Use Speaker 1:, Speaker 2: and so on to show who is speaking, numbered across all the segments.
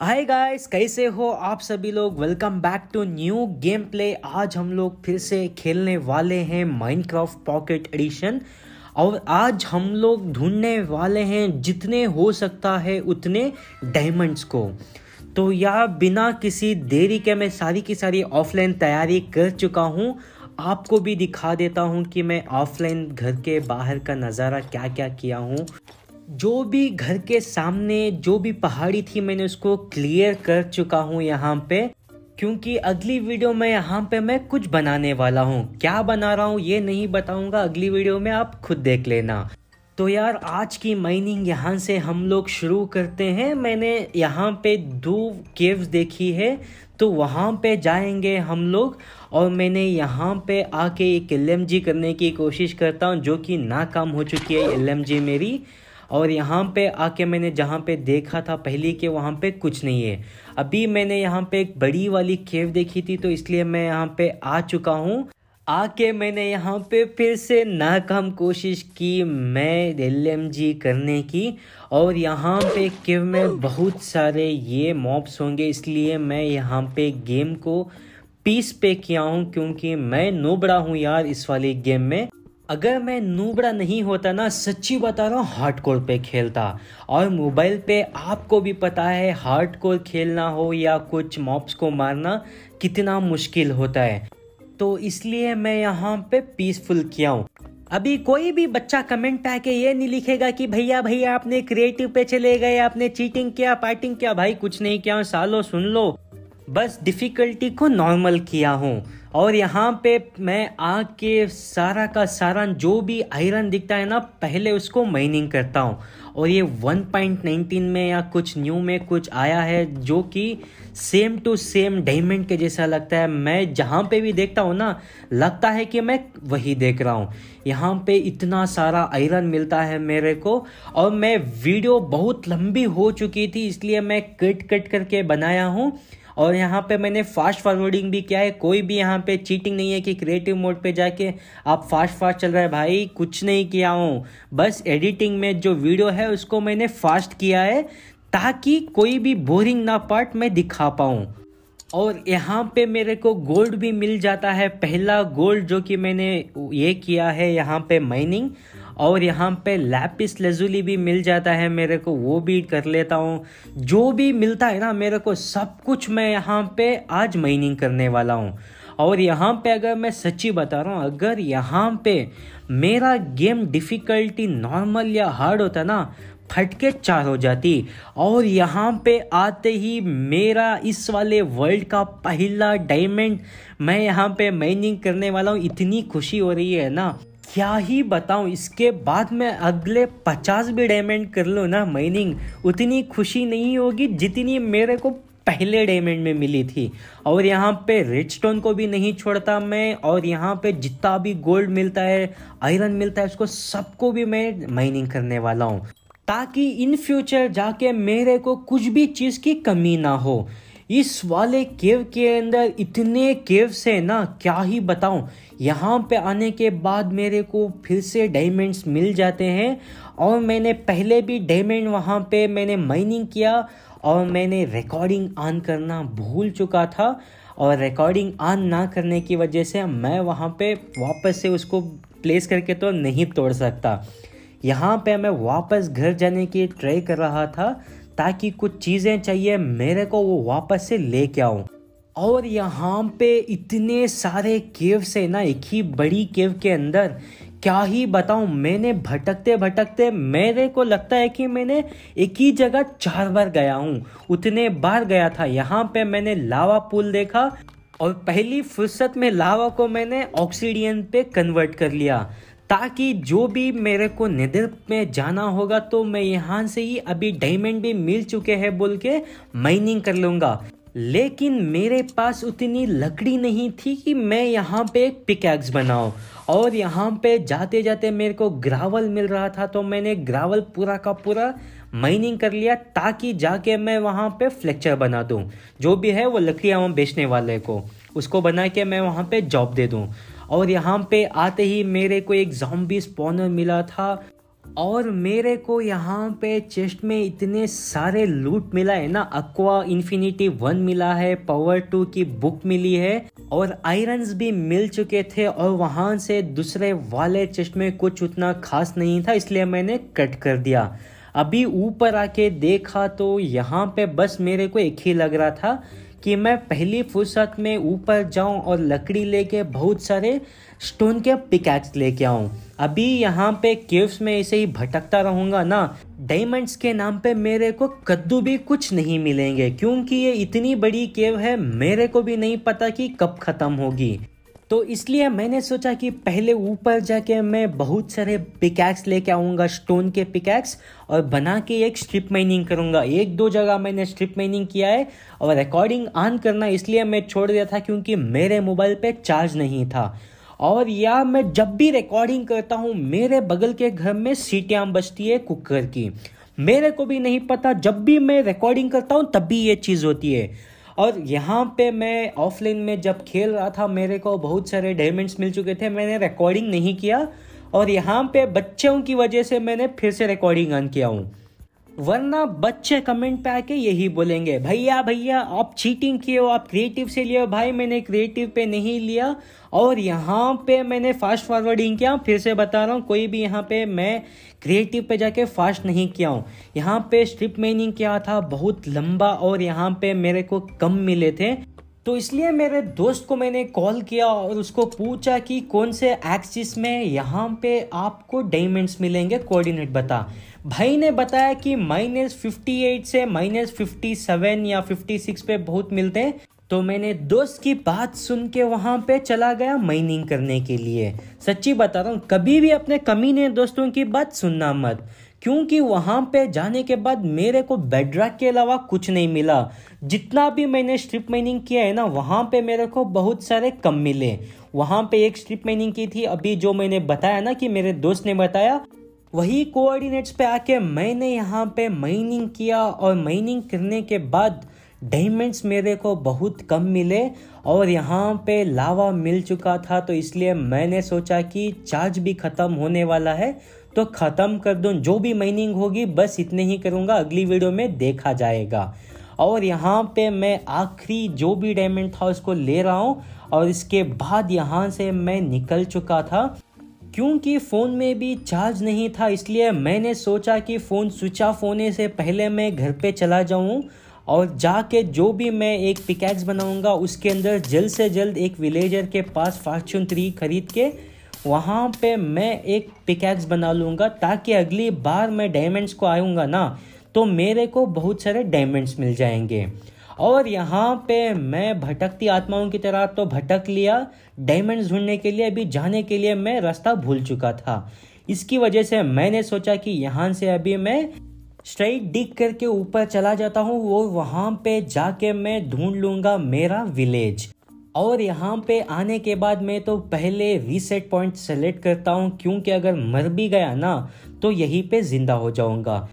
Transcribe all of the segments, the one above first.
Speaker 1: hi guys कैसे हो आप सभी लोग welcome back to new game play आज हम लोग फिर से खेलने वाले हैं माइनक्राफ्ट पॉकेट एडिशन और आज हम लोग ढूंढने वाले हैं जितने हो सकता है उतने डायमंड्स को तो यह बिना किसी देरी के मैं सारी की सारी ऑफलाइन तैयारी कर चुका हूँ आपको भी दिखा देता हूँ कि मैं ऑफलाइन घर के बाहर का नज़ारा क्या क्या किया हूँ जो भी घर के सामने जो भी पहाड़ी थी मैंने उसको क्लियर कर चुका हूँ यहाँ पे क्योंकि अगली वीडियो में यहाँ पे मैं कुछ बनाने वाला हूँ क्या बना रहा हूँ ये नहीं बताऊंगा अगली वीडियो में आप खुद देख लेना तो यार आज की माइनिंग यहाँ से हम लोग शुरू करते हैं मैंने यहाँ पे दो केव्स देखी है तो वहाँ पे जाएंगे हम लोग और मैंने यहाँ पे आके एक एल करने की कोशिश करता हूँ जो कि नाकाम हो चुकी है एल मेरी और यहाँ पे आके मैंने जहाँ पे देखा था पहले के वहाँ पे कुछ नहीं है अभी मैंने यहाँ पे एक बड़ी वाली केव देखी थी तो इसलिए मैं यहाँ पे आ चुका हूँ आके मैंने यहाँ पे फिर से नाकाम कोशिश की मैं एल करने की और यहाँ पे केव में बहुत सारे ये मॉब्स होंगे इसलिए मैं यहाँ पे गेम को पीस पे किया हूँ क्योंकि मैं नोबड़ा हूँ यार इस वाले गेम में अगर मैं नूबड़ा नहीं होता ना सच्ची बता रहा हूँ हार्ड कोर पर खेलता और मोबाइल पे आपको भी पता है हार्ड कोर खेलना हो या कुछ मॉप्स को मारना कितना मुश्किल होता है तो इसलिए मैं यहाँ पे पीसफुल किया हूँ अभी कोई भी बच्चा कमेंट आके ये नहीं लिखेगा कि भैया भैया आपने क्रिएटिव पे चले गए आपने चीटिंग किया पार्टिंग किया भाई कुछ नहीं किया सालो सुन लो बस डिफ़िकल्टी को नॉर्मल किया हूँ और यहाँ पे मैं आग के सारा का सारा जो भी आयरन दिखता है ना पहले उसको माइनिंग करता हूँ और ये 1.19 में या कुछ न्यू में कुछ आया है जो कि सेम टू सेम डायमंड के जैसा लगता है मैं जहाँ पे भी देखता हूँ ना लगता है कि मैं वही देख रहा हूँ यहाँ पे इतना सारा आयरन मिलता है मेरे को और मैं वीडियो बहुत लंबी हो चुकी थी इसलिए मैं कट कट करके बनाया हूँ और यहाँ पे मैंने फास्ट फॉरवर्डिंग भी किया है कोई भी यहाँ पे चीटिंग नहीं है कि क्रिएटिव मोड पे जाके आप फास्ट फास्ट चल रहा है भाई कुछ नहीं किया हूँ बस एडिटिंग में जो वीडियो है उसको मैंने फास्ट किया है ताकि कोई भी बोरिंग ना पार्ट मैं दिखा पाऊँ और यहाँ पे मेरे को गोल्ड भी मिल जाता है पहला गोल्ड जो कि मैंने ये किया है यहाँ पे माइनिंग और यहाँ पे लैपिस लजुली भी मिल जाता है मेरे को वो भी कर लेता हूँ जो भी मिलता है ना मेरे को सब कुछ मैं यहाँ पे आज माइनिंग करने वाला हूँ और यहाँ पे अगर मैं सच्ची बता रहा हूँ अगर यहाँ पे मेरा गेम डिफ़िकल्टी नॉर्मल या हार्ड होता ना फटके चार हो जाती और यहाँ पे आते ही मेरा इस वाले वर्ल्ड का पहला डायमंड मैं यहाँ पे माइनिंग करने वाला हूँ इतनी खुशी हो रही है ना क्या ही बताऊं इसके बाद मैं अगले पचास भी डायमंड कर लूँ ना माइनिंग उतनी खुशी नहीं होगी जितनी मेरे को पहले डायमंड में मिली थी और यहाँ पे रेड स्टोन को भी नहीं छोड़ता मैं और यहाँ पे जितना भी गोल्ड मिलता है आयरन मिलता है उसको सबको भी मैं माइनिंग करने वाला हूँ ताकि इन फ्यूचर जाके मेरे को कुछ भी चीज़ की कमी ना हो इस वाले केव के अंदर इतने केव से ना क्या ही बताऊं यहाँ पे आने के बाद मेरे को फिर से डायमंड्स मिल जाते हैं और मैंने पहले भी डायमंड वहाँ पे मैंने माइनिंग किया और मैंने रिकॉर्डिंग ऑन करना भूल चुका था और रिकॉर्डिंग ऑन ना करने की वजह से मैं वहाँ पे वापस से उसको प्लेस करके तो नहीं तोड़ सकता यहाँ पे मैं वापस घर जाने की ट्राई कर रहा था ताकि कुछ चीज़ें चाहिए मेरे को वो वापस से लेके आऊँ और यहाँ पे इतने सारे केव से ना एक ही बड़ी केव के अंदर क्या ही बताऊँ मैंने भटकते भटकते मेरे को लगता है कि मैंने एक ही जगह चार बार गया हूँ उतने बार गया था यहाँ पे मैंने लावा पुल देखा और पहली फुर्सत में लावा को मैंने ऑक्सीडियन पे कन्वर्ट कर लिया ताकि जो भी मेरे को नेदर में जाना होगा तो मैं यहाँ से ही अभी डायमंड भी मिल चुके हैं बोल के माइनिंग कर लूँगा लेकिन मेरे पास उतनी लकड़ी नहीं थी कि मैं यहाँ पे एक पिकैक्स बनाऊँ और यहाँ पे जाते जाते मेरे को ग्रावल मिल रहा था तो मैंने ग्रावल पूरा का पूरा माइनिंग कर लिया ताकि जाके मैं वहाँ पे फ्लेक्चर बना दूँ जो भी है वो लकड़ियाँ वहाँ बेचने वाले को उसको बना के मैं वहाँ पे जॉब दे दूँ और यहाँ पे आते ही मेरे को एक जॉम्बी स्पॉनर मिला था और मेरे को यहाँ पे चेस्ट में इतने सारे लूट मिला है ना अक्वा इन्फिनिटी वन मिला है पावर टू की बुक मिली है और आयरन्स भी मिल चुके थे और वहाँ से दूसरे वाले चेस्ट में कुछ उतना खास नहीं था इसलिए मैंने कट कर दिया अभी ऊपर आके देखा तो यहाँ पे बस मेरे को एक ही लग रहा था कि मैं पहली फुर्सत में ऊपर जाऊं और लकड़ी लेके बहुत सारे स्टोन के पिकैक्स लेके आऊं अभी यहाँ पे केव्स में ऐसे ही भटकता रहूँगा ना डायमंड्स के नाम पे मेरे को कद्दू भी कुछ नहीं मिलेंगे क्योंकि ये इतनी बड़ी केव है मेरे को भी नहीं पता कि कब ख़त्म होगी तो इसलिए मैंने सोचा कि पहले ऊपर जाके मैं बहुत सारे पिकैक्स लेके आऊँगा स्टोन के पिकैक्स और बना के एक स्ट्रिप माइनिंग करूँगा एक दो जगह मैंने स्ट्रिप माइनिंग किया है और रिकॉर्डिंग ऑन करना इसलिए मैं छोड़ दिया था क्योंकि मेरे मोबाइल पे चार्ज नहीं था और या मैं जब भी रिकॉर्डिंग करता हूँ मेरे बगल के घर में सीटियाँ बजती है कुकर की मेरे को भी नहीं पता जब भी मैं रिकॉर्डिंग करता हूँ तब भी ये चीज़ होती है और यहाँ पे मैं ऑफलाइन में जब खेल रहा था मेरे को बहुत सारे डायमंड्स मिल चुके थे मैंने रिकॉर्डिंग नहीं किया और यहाँ पे बच्चों की वजह से मैंने फिर से रिकॉर्डिंग ऑन किया हूँ वरना बच्चे कमेंट पे आके यही बोलेंगे भैया भैया आप चीटिंग किए हो आप क्रिएटिव से लिए भाई मैंने क्रिएटिव पे नहीं लिया और यहाँ पे मैंने फास्ट फॉरवर्डिंग किया फिर से बता रहा हूँ कोई भी यहाँ पे मैं क्रिएटिव पे जाके फास्ट नहीं किया हूँ यहाँ पे स्ट्रिप मीनिंग किया था बहुत लंबा और यहाँ पे मेरे को कम मिले थे तो इसलिए मेरे दोस्त को मैंने कॉल किया और उसको पूछा कि कौन से एक्सिस में यहाँ पे आपको डायमंड्स मिलेंगे कोऑर्डिनेट बता भाई ने बताया कि माइनस फिफ्टी एट से माइनस फिफ्टी सेवन या फिफ्टी सिक्स पे बहुत मिलते हैं तो मैंने दोस्त की बात सुन के वहाँ पे चला गया माइनिंग करने के लिए सच्ची बता रहा हूँ कभी भी अपने कमीने दोस्तों की बात सुनना मत क्योंकि वहाँ पे जाने के बाद मेरे को बेडरक के अलावा कुछ नहीं मिला जितना भी मैंने स्ट्रिप माइनिंग किया है ना वहाँ पे मेरे को बहुत सारे कम मिले वहाँ पे एक स्ट्रिप माइनिंग की थी अभी जो मैंने बताया ना कि मेरे दोस्त ने बताया वही कोऑर्डिनेट्स पे आके मैंने यहाँ पे माइनिंग किया और माइनिंग करने के बाद डायमंड्स मेरे को बहुत कम मिले और यहाँ पे लावा मिल चुका था तो इसलिए मैंने सोचा कि चार्ज भी ख़त्म होने वाला है तो ख़त्म कर दूँ जो भी माइनिंग होगी बस इतने ही करूँगा अगली वीडियो में देखा जाएगा और यहाँ पे मैं आखिरी जो भी डायमंड था उसको ले रहा हूँ और इसके बाद यहाँ से मैं निकल चुका था क्योंकि फ़ोन में भी चार्ज नहीं था इसलिए मैंने सोचा कि फ़ोन स्विच ऑफ होने से पहले मैं घर पे चला जाऊँ और जाके जो भी मैं एक पिकैक्स बनाऊँगा उसके अंदर जल्द से जल्द एक विलेजर के पास फार्चून थ्री खरीद के वहाँ पे मैं एक पिकैक्स बना लूँगा ताकि अगली बार मैं डायमंड्स को आऊँगा ना तो मेरे को बहुत सारे डायमंड्स मिल जाएंगे और यहाँ पे मैं भटकती आत्माओं की तरह तो भटक लिया डायमंड्स ढूंढने के लिए अभी जाने के लिए मैं रास्ता भूल चुका था इसकी वजह से मैंने सोचा कि यहाँ से अभी मैं स्ट्राइट डिग करके ऊपर चला जाता हूँ वो वहाँ पे जाके मैं ढूंढ लूँगा मेरा विलेज और यहाँ पे आने के बाद मैं तो पहले रीसेट पॉइंट सेलेक्ट करता हूँ क्योंकि अगर मर भी गया ना तो यहीं पे ज़िंदा हो जाऊँगा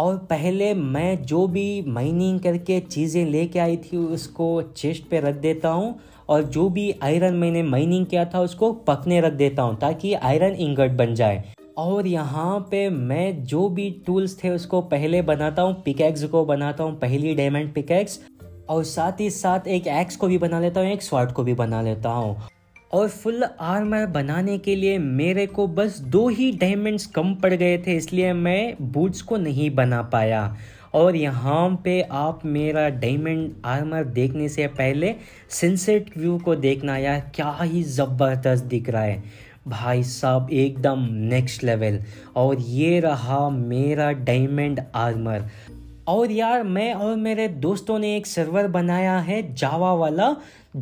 Speaker 1: और पहले मैं जो भी माइनिंग करके चीज़ें लेके आई थी उसको चेस्ट पे रख देता हूँ और जो भी आयरन मैंने माइनिंग किया था उसको पकने रख देता हूँ ताकि आयरन इंगट बन जाए और यहाँ पे मैं जो भी टूल्स थे उसको पहले बनाता हूँ पिकैक्स को बनाता हूँ पहली डायमंड पिकैक्स और साथ ही साथ एक एक्स को भी बना लेता हूँ एक स्वाट को भी बना लेता हूँ और फुल आर्मर बनाने के लिए मेरे को बस दो ही डायमंड्स कम पड़ गए थे इसलिए मैं बूट्स को नहीं बना पाया और यहाँ पे आप मेरा डायमंड आर्मर देखने से पहले सनसेट व्यू को देखना यार क्या ही ज़बरदस्त दिख रहा है भाई साहब एकदम नेक्स्ट लेवल और ये रहा मेरा डायमंड आर्मर और यार मैं और मेरे दोस्तों ने एक सर्वर बनाया है जावा वाला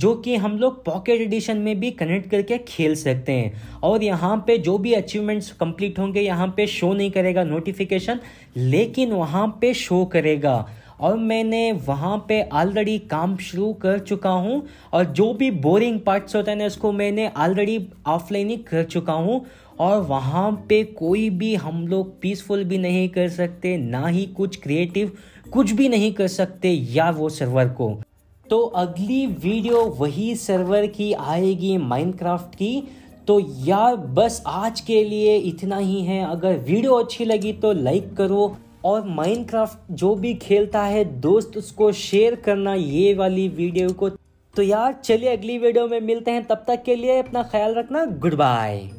Speaker 1: जो कि हम लोग पॉकेट एडिशन में भी कनेक्ट करके खेल सकते हैं और यहाँ पे जो भी अचीवमेंट्स कंप्लीट होंगे यहाँ पे शो नहीं करेगा नोटिफिकेशन लेकिन वहाँ पे शो करेगा और मैंने वहाँ पे ऑलरेडी काम शुरू कर चुका हूँ और जो भी बोरिंग पार्ट्स होते हैं उसको मैंने ऑलरेडी ऑफलाइन ही कर चुका हूँ और वहाँ पे कोई भी हम लोग पीसफुल भी नहीं कर सकते ना ही कुछ क्रिएटिव कुछ भी नहीं कर सकते या वो सर्वर को तो अगली वीडियो वही सर्वर की आएगी माइनक्राफ्ट की तो यार बस आज के लिए इतना ही है अगर वीडियो अच्छी लगी तो लाइक करो और माइनक्राफ्ट जो भी खेलता है दोस्त उसको शेयर करना ये वाली वीडियो को तो यार चलिए अगली वीडियो में मिलते हैं तब तक के लिए अपना ख्याल रखना गुड बाय